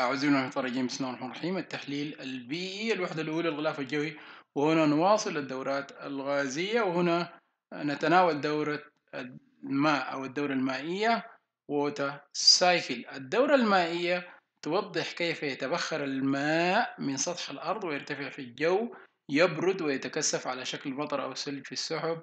أعوذ بالله من الرجيم بسم الله الرحمن الرحيم التحليل البيئي الوحدة الأولى الغلاف الجوي وهنا نواصل الدورات الغازية وهنا نتناول دورة الماء أو الدورة المائية water cycle الدورة المائية توضح كيف يتبخر الماء من سطح الأرض ويرتفع في الجو يبرد ويتكثف على شكل مطر أو سلج في السحب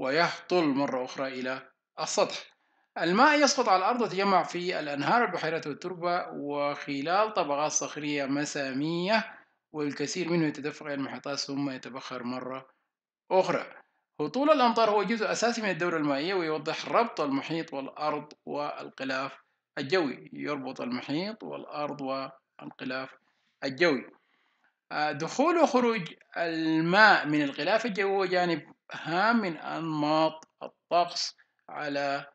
ويهطل مرة أخرى إلى السطح الماء يسقط على الأرض وتجمع في الأنهار البحيرات والتربة وخلال طبقات صخرية مسامية والكثير منه يتدفق إلى المحيطات ثم يتبخر مرة أخرى هطول الأمطار هو جزء أساسي من الدورة المائية ويوضح ربط المحيط والأرض والغلاف الجوي يربط المحيط والأرض والغلاف الجوي آه، دخول وخروج الماء من الغلاف الجوي هو جانب هام من أنماط الطقس على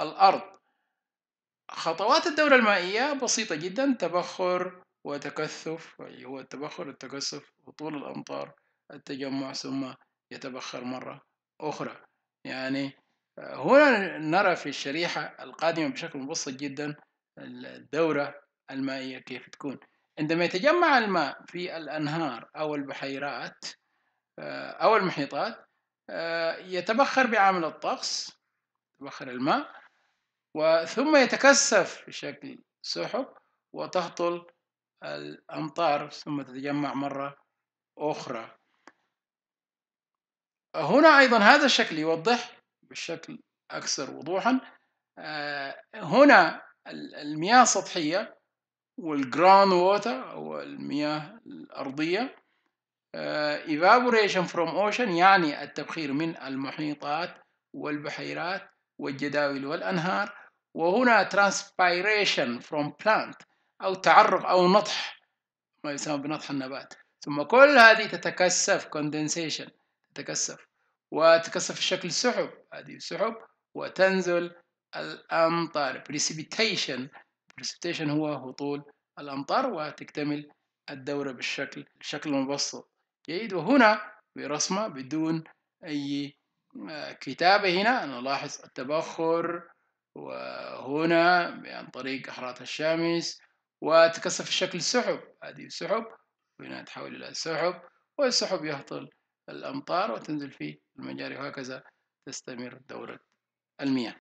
الأرض خطوات الدورة المائية بسيطة جدا تبخر وتكثف اللي هو التبخر والتكثف وطول الأمطار التجمع ثم يتبخر مرة أخرى يعني آه، هنا نرى في الشريحة القادمة بشكل مبسط جدا الدورة المائية كيف تكون عندما يتجمع الماء في الأنهار أو البحيرات آه، أو المحيطات آه، يتبخر بعامل الطقس يتبخر الماء وثم يتكثف بشكل سحب وتهطل الأمطار ثم تتجمع مرة أخرى هنا أيضا هذا الشكل يوضح بشكل أكثر وضوحا آه، هنا المياه السطحية والجراوند ووتر أو المياه الأرضية آه، evaporation from ocean يعني التبخير من المحيطات والبحيرات والجداول والأنهار وهنا transpiration from plant أو تعرق أو نطح ما يسمى بنطح النبات ثم كل هذه تتكثف condensation تتكثف وتكثف بشكل سحب هذه سحب وتنزل الأمطار precipitation precipitation هو هطول الأمطار وتكتمل الدورة بالشكل بشكل مبسط جيد وهنا برسمة بدون أي آه، كتابة هنا نلاحظ التبخر وهنا عن طريق إحراق الشمس وتكثف الشكل سحب هذه سحب وهنا تحول إلى سحب والسحب يهطل الأمطار وتنزل في المجاري وهكذا تستمر دورة المياه